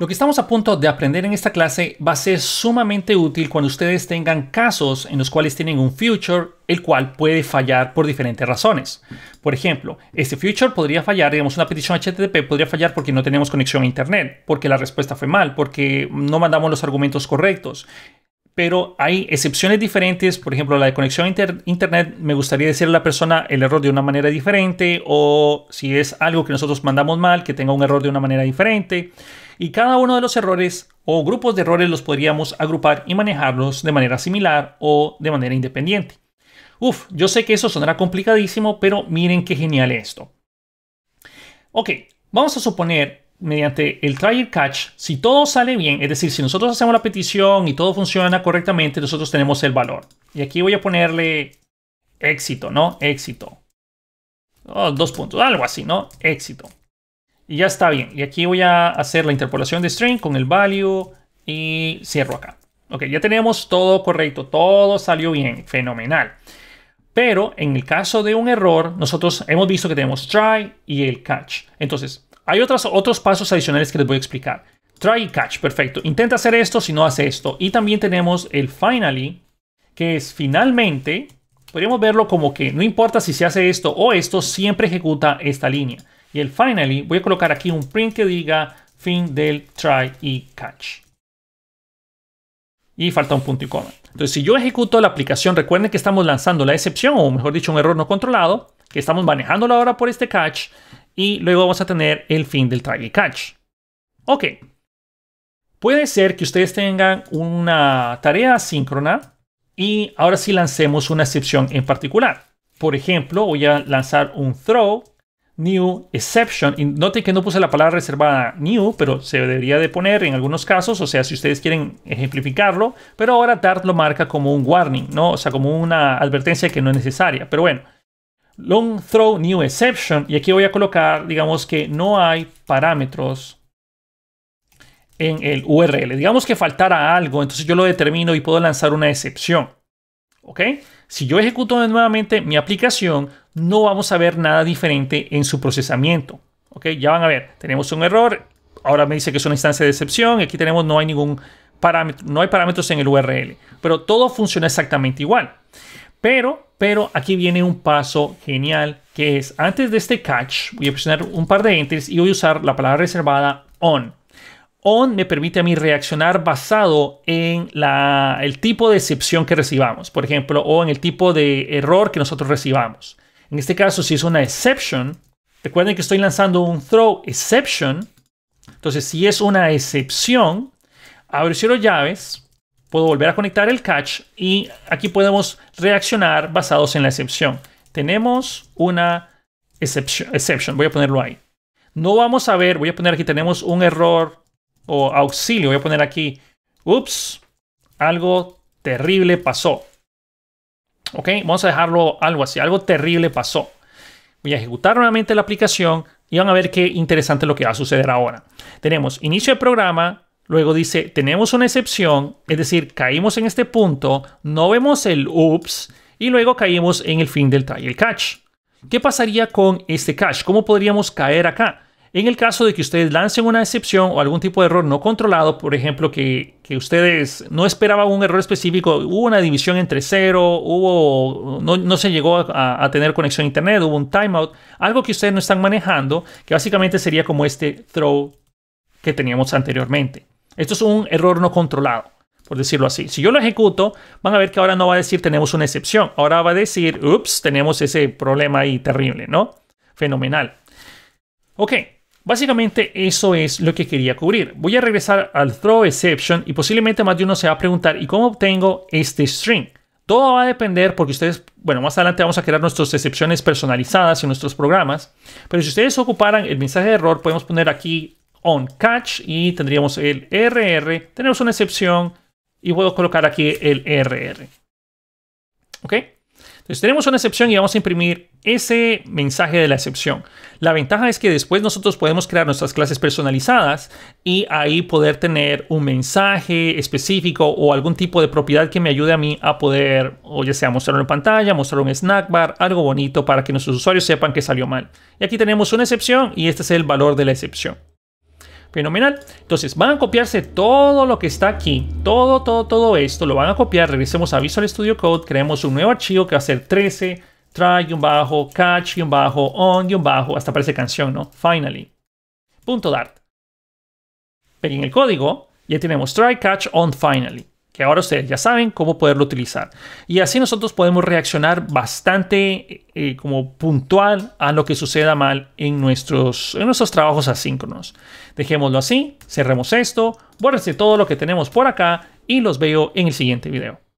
Lo que estamos a punto de aprender en esta clase va a ser sumamente útil cuando ustedes tengan casos en los cuales tienen un future el cual puede fallar por diferentes razones. Por ejemplo, este future podría fallar, digamos una petición HTTP podría fallar porque no tenemos conexión a internet, porque la respuesta fue mal, porque no mandamos los argumentos correctos. Pero hay excepciones diferentes, por ejemplo, la de conexión a internet, me gustaría decirle a la persona el error de una manera diferente o si es algo que nosotros mandamos mal, que tenga un error de una manera diferente y cada uno de los errores o grupos de errores los podríamos agrupar y manejarlos de manera similar o de manera independiente. Uf, yo sé que eso sonará complicadísimo, pero miren qué genial esto. Ok, vamos a suponer mediante el try catch, si todo sale bien, es decir, si nosotros hacemos la petición y todo funciona correctamente, nosotros tenemos el valor. Y aquí voy a ponerle éxito, ¿no? Éxito. Oh, dos puntos, algo así, ¿no? Éxito. Y ya está bien. Y aquí voy a hacer la interpolación de string con el value y cierro acá. Ok, ya tenemos todo correcto, todo salió bien, fenomenal. Pero en el caso de un error, nosotros hemos visto que tenemos try y el catch. Entonces, hay otros, otros pasos adicionales que les voy a explicar. Try y catch, perfecto. Intenta hacer esto si no hace esto. Y también tenemos el finally, que es finalmente, podríamos verlo como que no importa si se hace esto o esto, siempre ejecuta esta línea y el finally, voy a colocar aquí un print que diga fin del try y catch. Y falta un punto y coma. Entonces, si yo ejecuto la aplicación, recuerden que estamos lanzando la excepción, o mejor dicho, un error no controlado, que estamos manejándolo ahora por este catch, y luego vamos a tener el fin del try y catch. Ok. Puede ser que ustedes tengan una tarea asíncrona y ahora sí lancemos una excepción en particular. Por ejemplo, voy a lanzar un throw new exception. Y note que no puse la palabra reservada new, pero se debería de poner en algunos casos, o sea, si ustedes quieren ejemplificarlo, pero ahora Dart lo marca como un warning, ¿no? O sea, como una advertencia que no es necesaria, pero bueno. Long throw new exception, y aquí voy a colocar, digamos que no hay parámetros en el URL. Digamos que faltara algo, entonces yo lo determino y puedo lanzar una excepción. ¿Ok? Si yo ejecuto nuevamente mi aplicación, no vamos a ver nada diferente en su procesamiento. ¿Ok? Ya van a ver, tenemos un error. Ahora me dice que es una instancia de excepción. Aquí tenemos, no hay ningún parámetro, no hay parámetros en el URL. Pero todo funciona exactamente igual. Pero, pero aquí viene un paso genial que es, antes de este catch, voy a presionar un par de enters y voy a usar la palabra reservada on. On me permite a mí reaccionar basado en el tipo de excepción que recibamos, por ejemplo, o en el tipo de error que nosotros recibamos. En este caso, si es una exception, recuerden que estoy lanzando un throw exception. Entonces, si es una excepción, abro y cierro llaves, puedo volver a conectar el catch y aquí podemos reaccionar basados en la excepción. Tenemos una exception, exception, voy a ponerlo ahí. No vamos a ver, voy a poner aquí, tenemos un error o auxilio, voy a poner aquí, ups, algo terrible pasó. Ok, vamos a dejarlo algo así. Algo terrible pasó. Voy a ejecutar nuevamente la aplicación y van a ver qué interesante lo que va a suceder ahora. Tenemos inicio de programa, luego dice tenemos una excepción, es decir, caímos en este punto, no vemos el Oops y luego caímos en el fin del try el catch. ¿Qué pasaría con este catch? ¿Cómo podríamos caer acá? En el caso de que ustedes lancen una excepción o algún tipo de error no controlado, por ejemplo, que, ustedes no esperaban un error específico, hubo una división entre cero, hubo, no, se llegó a, a, tener conexión a Internet, hubo un timeout, algo que ustedes no están manejando, que básicamente sería como este throw que teníamos anteriormente. Esto es un error no controlado, por decirlo así. Si yo lo ejecuto, van a ver que ahora no va a decir tenemos una excepción, ahora va a decir, ups, tenemos ese problema ahí terrible, ¿no? Fenomenal. Ok, Básicamente eso es lo que quería cubrir. Voy a regresar al throw exception y posiblemente más de uno se va a preguntar ¿y cómo obtengo este string? Todo va a depender porque ustedes, bueno, más adelante vamos a crear nuestras excepciones personalizadas en nuestros programas, pero si ustedes ocuparan el mensaje de error podemos poner aquí on catch y tendríamos el RR, tenemos una excepción y puedo colocar aquí el RR. ¿Ok? Entonces tenemos una excepción y vamos a imprimir ese mensaje de la excepción. La ventaja es que después nosotros podemos crear nuestras clases personalizadas y ahí poder tener un mensaje específico o algún tipo de propiedad que me ayude a mí a poder, o ya sea mostrarlo en pantalla, mostrar un snack bar, algo bonito para que nuestros usuarios sepan que salió mal. Y aquí tenemos una excepción y este es el valor de la excepción. Fenomenal. Entonces van a copiarse todo lo que está aquí. Todo, todo, todo esto lo van a copiar. Regresemos a Visual Studio Code. Creemos un nuevo archivo que va a ser 13 try un bajo, catch un bajo, on un bajo. Hasta aparece canción, ¿no? Finally. Punto dart. Peguen el código. Ya tenemos try, catch, on, finally que ahora ustedes ya saben cómo poderlo utilizar. Y así nosotros podemos reaccionar bastante eh, eh, como puntual a lo que suceda mal en nuestros, en nuestros trabajos asíncronos. Dejémoslo así, cerremos esto, bórrense todo lo que tenemos por acá y los veo en el siguiente video.